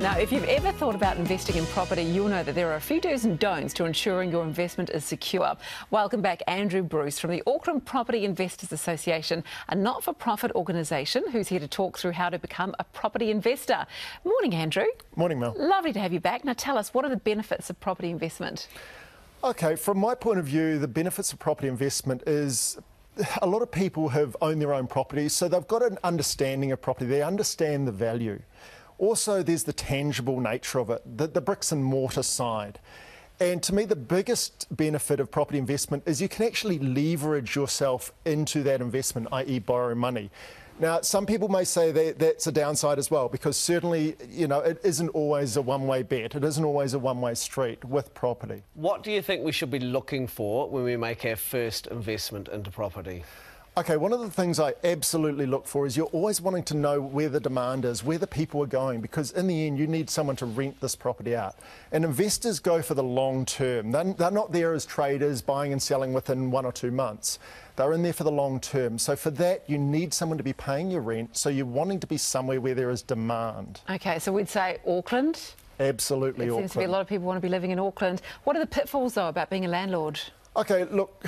Now, if you've ever thought about investing in property, you'll know that there are a few do's and don'ts to ensuring your investment is secure. Welcome back, Andrew Bruce from the Auckland Property Investors Association, a not for profit organisation who's here to talk through how to become a property investor. Morning, Andrew. Morning, Mel. Lovely to have you back. Now, tell us, what are the benefits of property investment? Okay, from my point of view, the benefits of property investment is a lot of people have owned their own property, so they've got an understanding of property, they understand the value. Also, there's the tangible nature of it, the, the bricks and mortar side. And to me, the biggest benefit of property investment is you can actually leverage yourself into that investment, i.e., borrow money. Now, some people may say that that's a downside as well, because certainly, you know, it isn't always a one-way bet. It isn't always a one-way street with property. What do you think we should be looking for when we make our first investment into property? Okay, one of the things I absolutely look for is you're always wanting to know where the demand is, where the people are going, because in the end, you need someone to rent this property out. And investors go for the long term. They're, they're not there as traders buying and selling within one or two months. They're in there for the long term. So for that, you need someone to be paying your rent. So you're wanting to be somewhere where there is demand. Okay, so we'd say Auckland. Absolutely, it Auckland. seems to be a lot of people want to be living in Auckland. What are the pitfalls though about being a landlord? Okay, look,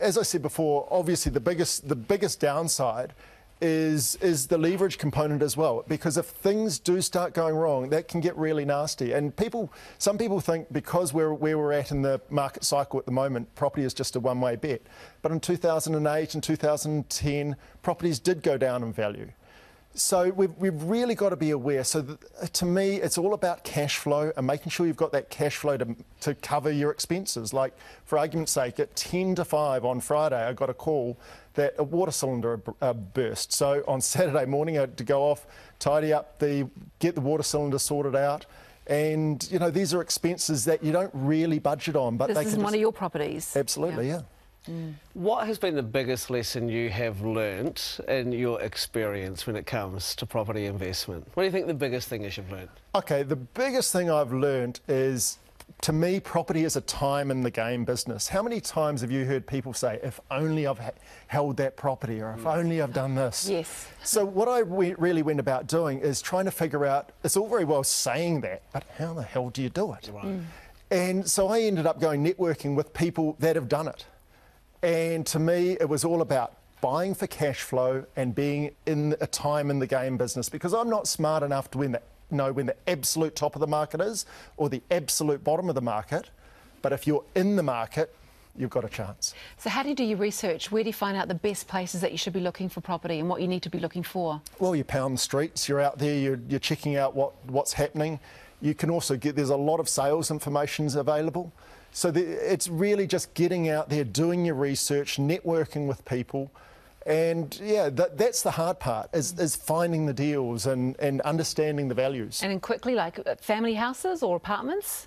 as I said before, obviously the biggest the biggest downside is is the leverage component as well because if things do start going wrong that can get really nasty and people some people think because we're where we're at in the market cycle at the moment property is just a one way bet but in 2008 and 2010 properties did go down in value so we've, we've really got to be aware. So to me, it's all about cash flow and making sure you've got that cash flow to, to cover your expenses. Like, for argument's sake, at 10 to 5 on Friday, I got a call that a water cylinder uh, burst. So on Saturday morning, I had to go off, tidy up the, get the water cylinder sorted out. And, you know, these are expenses that you don't really budget on. but This is one just... of your properties. Absolutely, yeah. yeah. Mm. What has been the biggest lesson you have learnt in your experience when it comes to property investment? What do you think the biggest thing is you've learnt? Okay, the biggest thing I've learnt is to me, property is a time in the game business. How many times have you heard people say, if only I've held that property or if yes. only I've done this? Yes. So, what I really went about doing is trying to figure out it's all very well saying that, but how the hell do you do it? Right. Mm. And so I ended up going networking with people that have done it. And to me, it was all about buying for cash flow and being in a time in the game business because I'm not smart enough to win know when the absolute top of the market is or the absolute bottom of the market. But if you're in the market, you've got a chance. So how do you do your research? Where do you find out the best places that you should be looking for property and what you need to be looking for? Well, you pound the streets, you're out there, you're, you're checking out what, what's happening. You can also get, there's a lot of sales information available. So the, it's really just getting out there, doing your research, networking with people. And yeah, that, that's the hard part is, mm. is finding the deals and, and understanding the values. And then quickly, like uh, family houses or apartments?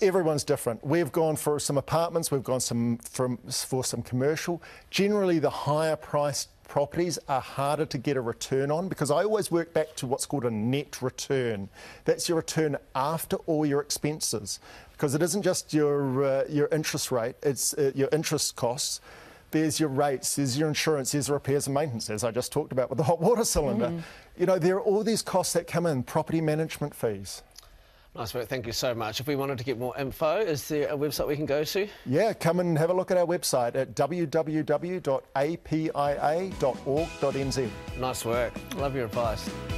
Everyone's different. We've gone for some apartments, we've gone some from, for some commercial. Generally, the higher priced properties are harder to get a return on because I always work back to what's called a net return. That's your return after all your expenses because it isn't just your, uh, your interest rate, it's uh, your interest costs there's your rates, there's your insurance, there's repairs and maintenance, as I just talked about with the hot water cylinder. Mm. You know, there are all these costs that come in, property management fees. Nice work. Thank you so much. If we wanted to get more info, is there a website we can go to? Yeah, come and have a look at our website at www.apia.org.nz. Nice work. Love your advice.